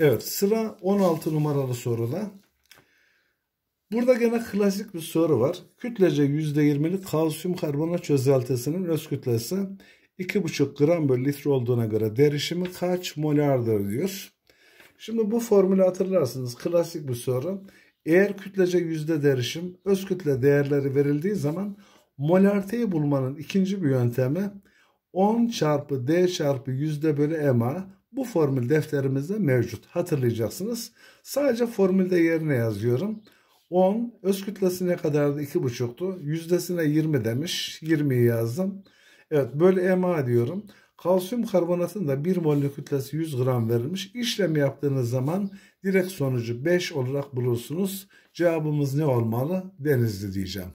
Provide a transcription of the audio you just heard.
Evet sıra 16 numaralı soruda. Burada gene klasik bir soru var. Kütlece %20'lik kalsiyum karbonat çözeltisinin öz kütlesi 2,5 gram bölü litre olduğuna göre derişimi kaç molardır diyor. Şimdi bu formülü hatırlarsınız. Klasik bir soru. Eğer kütlece yüzde derişim öz kütle değerleri verildiği zaman molariteyi bulmanın ikinci bir yöntemi 10 çarpı D çarpı yüzde bölü MA bu formül defterimizde mevcut. Hatırlayacaksınız. Sadece formülde yerine yazıyorum. 10 öz kütlesi ne kadardı? 2,5'tu. Yüzdesine 20 demiş. 20'yi yazdım. Evet böyle MA diyorum. Kalsiyum karbonatın da 1 mol kütlesi 100 gram verilmiş. İşlem yaptığınız zaman direkt sonucu 5 olarak bulursunuz. Cevabımız ne olmalı? Denizli diyeceğim.